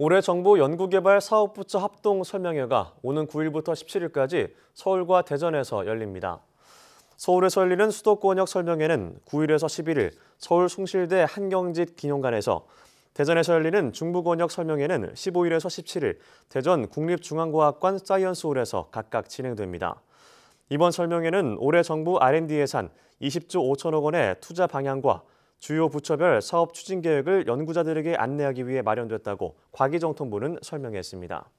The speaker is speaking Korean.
올해 정부 연구개발 사업부처 합동 설명회가 오는 9일부터 17일까지 서울과 대전에서 열립니다. 서울에서 열리는 수도권역 설명회는 9일에서 11일 서울 숭실대 한경짓 기념관에서 대전에서 열리는 중부권역 설명회는 15일에서 17일 대전 국립중앙과학관 사이언스홀에서 각각 진행됩니다. 이번 설명회는 올해 정부 R&D 예산 20조 5천억 원의 투자 방향과 주요 부처별 사업 추진 계획을 연구자들에게 안내하기 위해 마련됐다고 과기정통부는 설명했습니다.